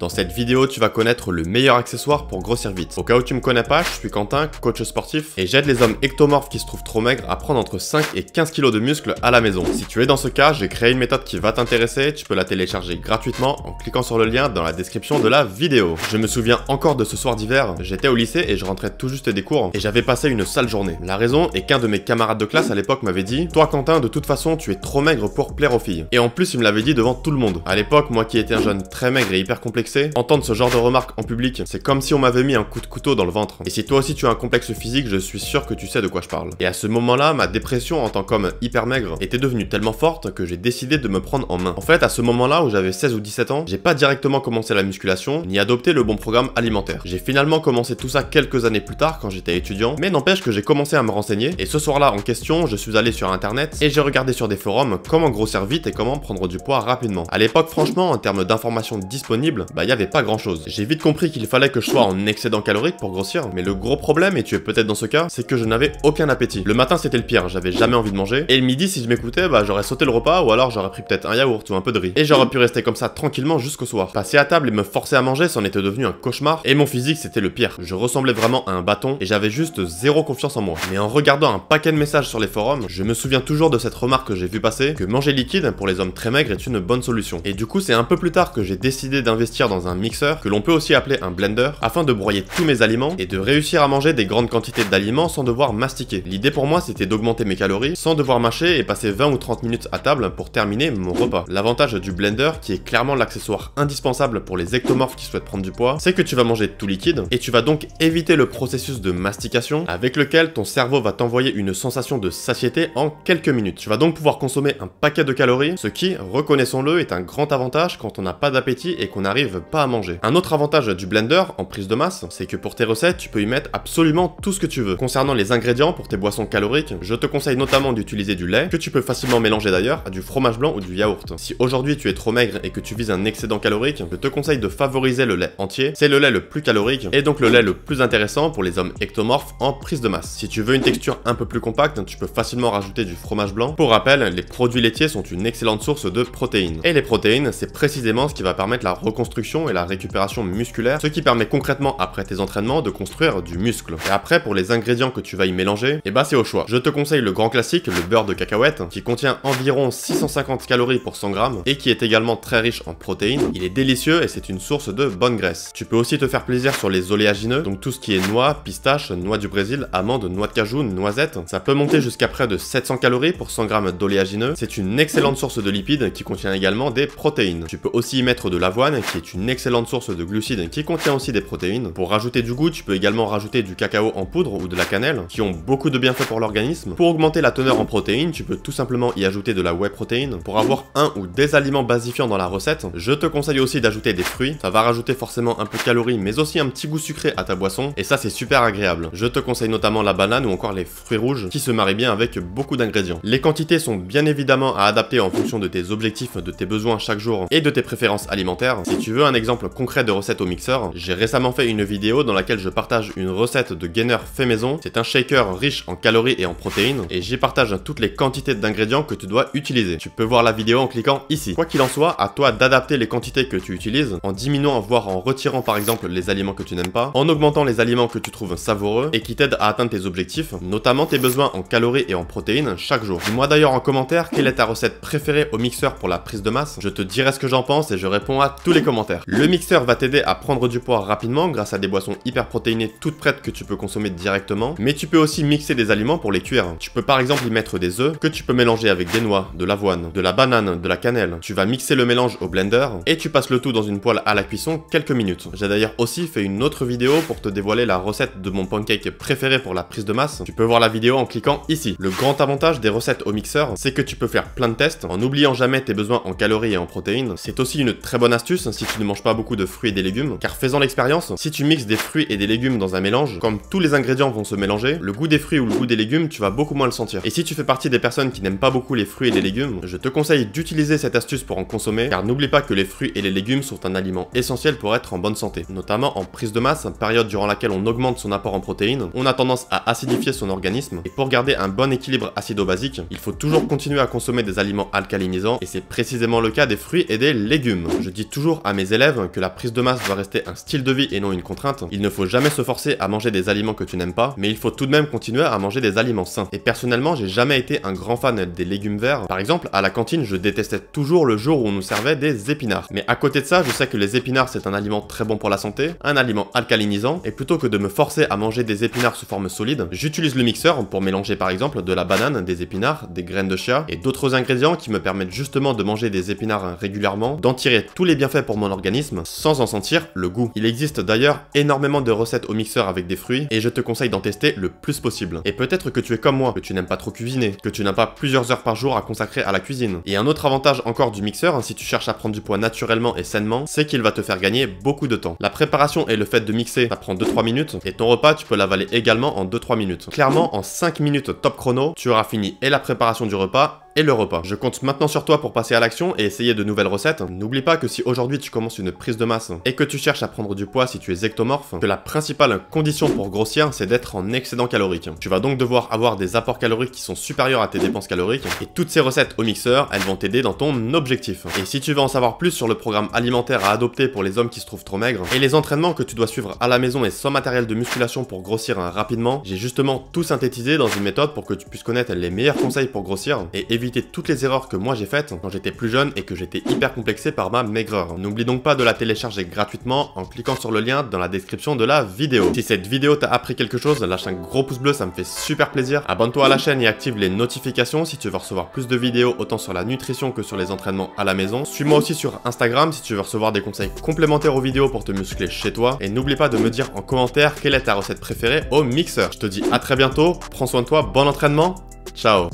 Dans cette vidéo, tu vas connaître le meilleur accessoire pour grossir vite. Au cas où tu me connais pas, je suis Quentin, coach sportif, et j'aide les hommes ectomorphes qui se trouvent trop maigres à prendre entre 5 et 15 kg de muscles à la maison. Si tu es dans ce cas, j'ai créé une méthode qui va t'intéresser, tu peux la télécharger gratuitement en cliquant sur le lien dans la description de la vidéo. Je me souviens encore de ce soir d'hiver, j'étais au lycée et je rentrais tout juste des cours, et j'avais passé une sale journée. La raison est qu'un de mes camarades de classe à l'époque m'avait dit « Toi Quentin, de toute façon, tu es trop maigre pour plaire aux filles. » Et en plus, il me l'avait dit devant tout le monde. À l'époque, moi qui étais un jeune très maigre et hyper complexe, entendre ce genre de remarques en public, c'est comme si on m'avait mis un coup de couteau dans le ventre. Et si toi aussi tu as un complexe physique, je suis sûr que tu sais de quoi je parle. Et à ce moment-là, ma dépression en tant qu'homme hyper maigre était devenue tellement forte que j'ai décidé de me prendre en main. En fait, à ce moment-là où j'avais 16 ou 17 ans, j'ai pas directement commencé la musculation, ni adopté le bon programme alimentaire. J'ai finalement commencé tout ça quelques années plus tard quand j'étais étudiant, mais n'empêche que j'ai commencé à me renseigner, et ce soir-là en question, je suis allé sur internet et j'ai regardé sur des forums comment grossir vite et comment prendre du poids rapidement. À l'époque, franchement, en termes d'informations disponibles, bah y avait pas grand chose. J'ai vite compris qu'il fallait que je sois en excédent calorique pour grossir, mais le gros problème, et tu es peut-être dans ce cas, c'est que je n'avais aucun appétit. Le matin c'était le pire, j'avais jamais envie de manger, et le midi si je m'écoutais, bah j'aurais sauté le repas ou alors j'aurais pris peut-être un yaourt ou un peu de riz. Et j'aurais pu rester comme ça tranquillement jusqu'au soir. Passer à table et me forcer à manger, c'en était devenu un cauchemar, et mon physique c'était le pire. Je ressemblais vraiment à un bâton, et j'avais juste zéro confiance en moi. Mais en regardant un paquet de messages sur les forums, je me souviens toujours de cette remarque que j'ai vu passer, que manger liquide pour les hommes très maigres est une bonne solution. Et du coup c'est un peu plus tard que j'ai décidé d'investir dans un mixeur, que l'on peut aussi appeler un blender, afin de broyer tous mes aliments et de réussir à manger des grandes quantités d'aliments sans devoir mastiquer. L'idée pour moi c'était d'augmenter mes calories sans devoir mâcher et passer 20 ou 30 minutes à table pour terminer mon repas. L'avantage du blender, qui est clairement l'accessoire indispensable pour les ectomorphes qui souhaitent prendre du poids, c'est que tu vas manger tout liquide et tu vas donc éviter le processus de mastication avec lequel ton cerveau va t'envoyer une sensation de satiété en quelques minutes. Tu vas donc pouvoir consommer un paquet de calories, ce qui, reconnaissons-le, est un grand avantage quand on n'a pas d'appétit et qu'on arrive pas à manger. Un autre avantage du blender en prise de masse, c'est que pour tes recettes, tu peux y mettre absolument tout ce que tu veux. Concernant les ingrédients pour tes boissons caloriques, je te conseille notamment d'utiliser du lait, que tu peux facilement mélanger d'ailleurs à du fromage blanc ou du yaourt. Si aujourd'hui tu es trop maigre et que tu vises un excédent calorique, je te conseille de favoriser le lait entier. C'est le lait le plus calorique et donc le lait le plus intéressant pour les hommes ectomorphes en prise de masse. Si tu veux une texture un peu plus compacte, tu peux facilement rajouter du fromage blanc. Pour rappel, les produits laitiers sont une excellente source de protéines. Et les protéines, c'est précisément ce qui va permettre la reconstruction et la récupération musculaire, ce qui permet concrètement après tes entraînements de construire du muscle. Et après pour les ingrédients que tu vas y mélanger, et eh bah ben, c'est au choix. Je te conseille le grand classique, le beurre de cacahuète, qui contient environ 650 calories pour 100 grammes et qui est également très riche en protéines. Il est délicieux et c'est une source de bonne graisse. Tu peux aussi te faire plaisir sur les oléagineux, donc tout ce qui est noix, pistache, noix du Brésil, amandes, noix de cajou, noisettes. Ça peut monter jusqu'à près de 700 calories pour 100 grammes d'oléagineux. C'est une excellente source de lipides qui contient également des protéines. Tu peux aussi y mettre de l'avoine qui est une une excellente source de glucides qui contient aussi des protéines. Pour rajouter du goût, tu peux également rajouter du cacao en poudre ou de la cannelle, qui ont beaucoup de bienfaits pour l'organisme. Pour augmenter la teneur en protéines, tu peux tout simplement y ajouter de la whey protéine. Pour avoir un ou des aliments basifiants dans la recette, je te conseille aussi d'ajouter des fruits. Ça va rajouter forcément un peu de calories, mais aussi un petit goût sucré à ta boisson, et ça c'est super agréable. Je te conseille notamment la banane ou encore les fruits rouges, qui se marient bien avec beaucoup d'ingrédients. Les quantités sont bien évidemment à adapter en fonction de tes objectifs, de tes besoins chaque jour et de tes préférences alimentaires. Si tu veux un exemple concret de recette au mixeur, j'ai récemment fait une vidéo dans laquelle je partage une recette de gainer fait maison. C'est un shaker riche en calories et en protéines et j'y partage toutes les quantités d'ingrédients que tu dois utiliser. Tu peux voir la vidéo en cliquant ici. Quoi qu'il en soit, à toi d'adapter les quantités que tu utilises en diminuant voire en retirant par exemple les aliments que tu n'aimes pas, en augmentant les aliments que tu trouves savoureux et qui t'aident à atteindre tes objectifs, notamment tes besoins en calories et en protéines chaque jour. Dis-moi d'ailleurs en commentaire quelle est ta recette préférée au mixeur pour la prise de masse. Je te dirai ce que j'en pense et je réponds à tous les commentaires. Le mixeur va t'aider à prendre du poids rapidement grâce à des boissons hyper protéinées toutes prêtes que tu peux consommer directement, mais tu peux aussi mixer des aliments pour les cuire. Tu peux par exemple y mettre des œufs que tu peux mélanger avec des noix, de l'avoine, de la banane, de la cannelle. Tu vas mixer le mélange au blender et tu passes le tout dans une poêle à la cuisson quelques minutes. J'ai d'ailleurs aussi fait une autre vidéo pour te dévoiler la recette de mon pancake préféré pour la prise de masse. Tu peux voir la vidéo en cliquant ici. Le grand avantage des recettes au mixeur, c'est que tu peux faire plein de tests en n'oubliant jamais tes besoins en calories et en protéines. C'est aussi une très bonne astuce si ne mange pas beaucoup de fruits et des légumes, car faisant l'expérience, si tu mixes des fruits et des légumes dans un mélange, comme tous les ingrédients vont se mélanger, le goût des fruits ou le goût des légumes, tu vas beaucoup moins le sentir. Et si tu fais partie des personnes qui n'aiment pas beaucoup les fruits et les légumes, je te conseille d'utiliser cette astuce pour en consommer, car n'oublie pas que les fruits et les légumes sont un aliment essentiel pour être en bonne santé, notamment en prise de masse, période durant laquelle on augmente son apport en protéines, on a tendance à acidifier son organisme, et pour garder un bon équilibre acido-basique, il faut toujours continuer à consommer des aliments alcalinisants, et c'est précisément le cas des fruits et des légumes. Je dis toujours à mes élèves que la prise de masse doit rester un style de vie et non une contrainte. Il ne faut jamais se forcer à manger des aliments que tu n'aimes pas, mais il faut tout de même continuer à manger des aliments sains. Et personnellement, j'ai jamais été un grand fan des légumes verts. Par exemple, à la cantine, je détestais toujours le jour où on nous servait des épinards. Mais à côté de ça, je sais que les épinards, c'est un aliment très bon pour la santé, un aliment alcalinisant, et plutôt que de me forcer à manger des épinards sous forme solide, j'utilise le mixeur pour mélanger par exemple de la banane, des épinards, des graines de chia et d'autres ingrédients qui me permettent justement de manger des épinards régulièrement, d'en tirer tous les bienfaits pour mon organisme sans en sentir le goût. Il existe d'ailleurs énormément de recettes au mixeur avec des fruits et je te conseille d'en tester le plus possible. Et peut-être que tu es comme moi, que tu n'aimes pas trop cuisiner, que tu n'as pas plusieurs heures par jour à consacrer à la cuisine. Et un autre avantage encore du mixeur, hein, si tu cherches à prendre du poids naturellement et sainement, c'est qu'il va te faire gagner beaucoup de temps. La préparation et le fait de mixer, ça prend 2-3 minutes et ton repas, tu peux l'avaler également en 2-3 minutes. Clairement, en 5 minutes top chrono, tu auras fini et la préparation du repas et le repas. Je compte maintenant sur toi pour passer à l'action et essayer de nouvelles recettes. N'oublie pas que si aujourd'hui tu commences une prise de masse et que tu cherches à prendre du poids si tu es ectomorphe, que la principale condition pour grossir c'est d'être en excédent calorique. Tu vas donc devoir avoir des apports caloriques qui sont supérieurs à tes dépenses caloriques et toutes ces recettes au mixeur, elles vont t'aider dans ton objectif. Et si tu veux en savoir plus sur le programme alimentaire à adopter pour les hommes qui se trouvent trop maigres et les entraînements que tu dois suivre à la maison et sans matériel de musculation pour grossir rapidement, j'ai justement tout synthétisé dans une méthode pour que tu puisses connaître les meilleurs conseils pour grossir et éviter éviter toutes les erreurs que moi j'ai faites quand j'étais plus jeune et que j'étais hyper complexé par ma maigreur. N'oublie donc pas de la télécharger gratuitement en cliquant sur le lien dans la description de la vidéo. Si cette vidéo t'a appris quelque chose, lâche un gros pouce bleu, ça me fait super plaisir. Abonne-toi à la chaîne et active les notifications si tu veux recevoir plus de vidéos autant sur la nutrition que sur les entraînements à la maison. Suis-moi aussi sur Instagram si tu veux recevoir des conseils complémentaires aux vidéos pour te muscler chez toi. Et n'oublie pas de me dire en commentaire quelle est ta recette préférée au mixeur. Je te dis à très bientôt, prends soin de toi, bon entraînement, ciao